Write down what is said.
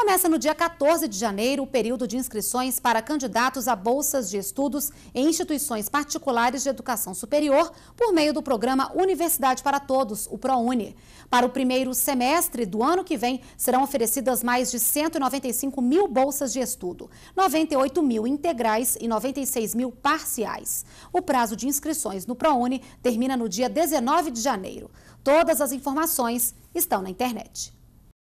Começa no dia 14 de janeiro o período de inscrições para candidatos a bolsas de estudos em instituições particulares de educação superior por meio do programa Universidade para Todos, o ProUni. Para o primeiro semestre do ano que vem, serão oferecidas mais de 195 mil bolsas de estudo, 98 mil integrais e 96 mil parciais. O prazo de inscrições no ProUni termina no dia 19 de janeiro. Todas as informações estão na internet.